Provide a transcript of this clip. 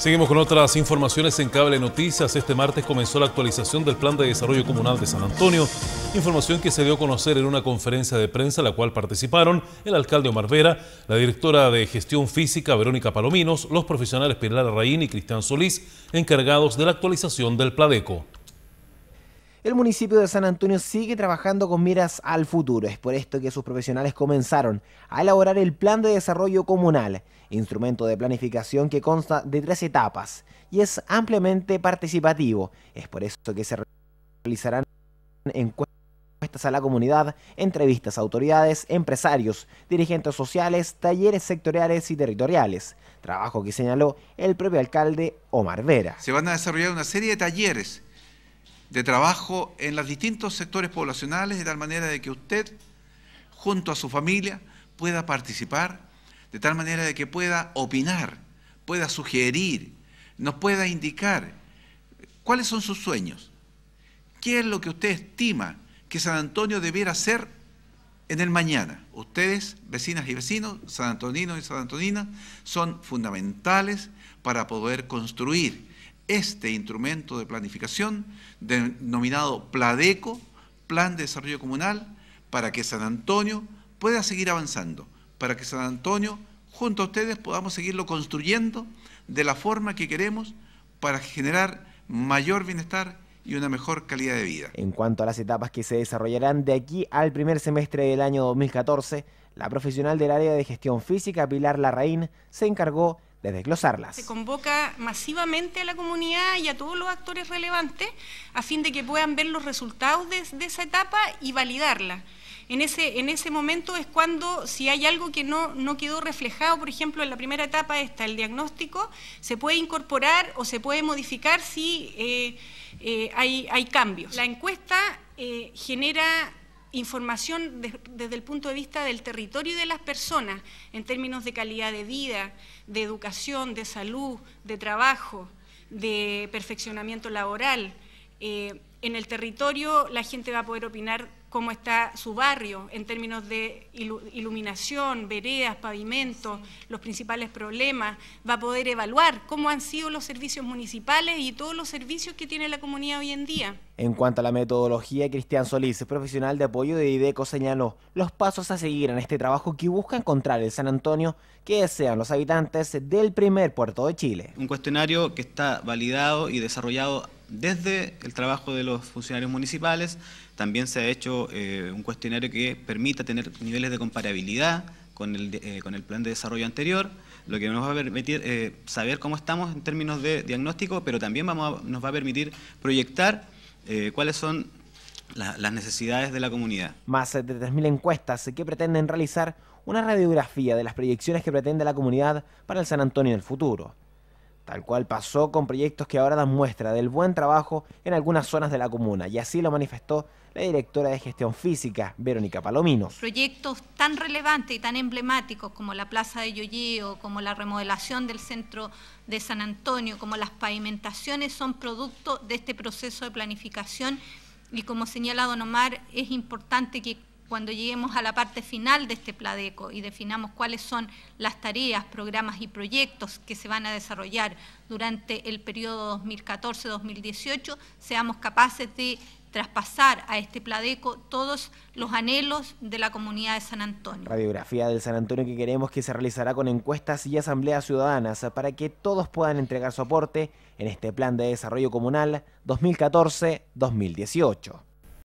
Seguimos con otras informaciones en Cable Noticias. Este martes comenzó la actualización del Plan de Desarrollo Comunal de San Antonio, información que se dio a conocer en una conferencia de prensa en la cual participaron el alcalde Omar Vera, la directora de Gestión Física Verónica Palominos, los profesionales Pilar Raín y Cristian Solís, encargados de la actualización del Pladeco. El municipio de San Antonio sigue trabajando con miras al futuro. Es por esto que sus profesionales comenzaron a elaborar el Plan de Desarrollo Comunal, instrumento de planificación que consta de tres etapas y es ampliamente participativo. Es por esto que se realizarán encuestas a la comunidad, entrevistas a autoridades, empresarios, dirigentes sociales, talleres sectoriales y territoriales, trabajo que señaló el propio alcalde Omar Vera. Se van a desarrollar una serie de talleres de trabajo en los distintos sectores poblacionales, de tal manera de que usted, junto a su familia, pueda participar, de tal manera de que pueda opinar, pueda sugerir, nos pueda indicar cuáles son sus sueños, qué es lo que usted estima que San Antonio debiera ser en el mañana. Ustedes, vecinas y vecinos, san Antonino y san Antonina son fundamentales para poder construir este instrumento de planificación denominado PLADECO, Plan de Desarrollo Comunal, para que San Antonio pueda seguir avanzando, para que San Antonio, junto a ustedes, podamos seguirlo construyendo de la forma que queremos para generar mayor bienestar y una mejor calidad de vida. En cuanto a las etapas que se desarrollarán de aquí al primer semestre del año 2014, la profesional del área de gestión física, Pilar Larraín, se encargó de desglosarlas. Se convoca masivamente a la comunidad y a todos los actores relevantes a fin de que puedan ver los resultados de, esa etapa y validarla. En ese, en ese, momento es cuando, si hay algo que no, no quedó reflejado, por ejemplo, en la primera etapa está el diagnóstico, se puede incorporar o se puede modificar si eh, eh, hay, hay, cambios. La encuesta eh, genera información desde el punto de vista del territorio y de las personas, en términos de calidad de vida, de educación, de salud, de trabajo, de perfeccionamiento laboral. Eh, en el territorio la gente va a poder opinar cómo está su barrio en términos de iluminación, veredas, pavimentos, los principales problemas, va a poder evaluar cómo han sido los servicios municipales y todos los servicios que tiene la comunidad hoy en día. En cuanto a la metodología, Cristian Solís, profesional de apoyo de IDECO, señaló los pasos a seguir en este trabajo que busca encontrar el San Antonio que desean los habitantes del primer puerto de Chile. Un cuestionario que está validado y desarrollado desde el trabajo de los funcionarios municipales también se ha hecho eh, un cuestionario que permita tener niveles de comparabilidad con el, eh, con el plan de desarrollo anterior, lo que nos va a permitir eh, saber cómo estamos en términos de diagnóstico, pero también nos va a permitir proyectar cuáles son las necesidades de la comunidad. Más de 3.000 encuestas que pretenden realizar una radiografía de las proyecciones que pretende la comunidad para el San Antonio del futuro tal cual pasó con proyectos que ahora dan muestra del buen trabajo en algunas zonas de la comuna, y así lo manifestó la directora de gestión física, Verónica Palomino. Proyectos tan relevantes y tan emblemáticos como la Plaza de Yoyeo, como la remodelación del centro de San Antonio, como las pavimentaciones, son producto de este proceso de planificación y como señalado Omar, es importante que cuando lleguemos a la parte final de este Pladeco y definamos cuáles son las tareas, programas y proyectos que se van a desarrollar durante el periodo 2014-2018, seamos capaces de traspasar a este Pladeco todos los anhelos de la comunidad de San Antonio. Radiografía del San Antonio que queremos que se realizará con encuestas y asambleas ciudadanas para que todos puedan entregar su aporte en este Plan de Desarrollo Comunal 2014-2018.